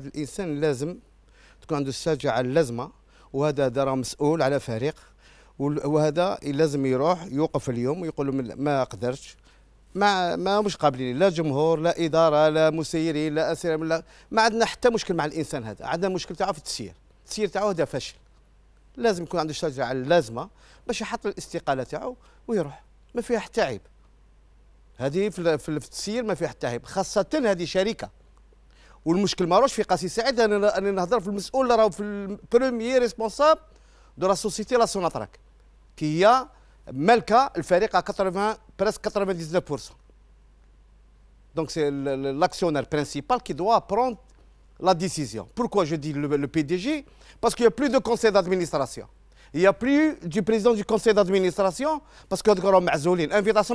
الانسان لازم تكون عنده الشجاعه اللازمه وهذا هذا راه مسؤول على فريق وهذا لازم يروح يوقف اليوم ويقول ما قدرتش ما ما مش قابلين لا جمهور لا اداره لا مسيرين لا اسير لا ما عندنا حتى مشكل مع الانسان هذا عندنا مشكل تاعو في التسيير التسيير تاعو هذا فشل لازم يكون عنده الشجاعه اللازمه باش يحط الاستقاله تاعو ويروح ما فيها حتى عيب هذه في التسيير ما فيها حتى عيب خاصه هذه شركه Le problème, في قاسي سعيد انا le premier responsable de la société, la qui est Melka 99% Donc c'est l'actionnaire principal qui doit prendre la décision. Pourquoi je dis le, PDG Parce qu'il n'y a plus de conseil d'administration. Il n'y a plus du président du conseil d'administration parce que invitation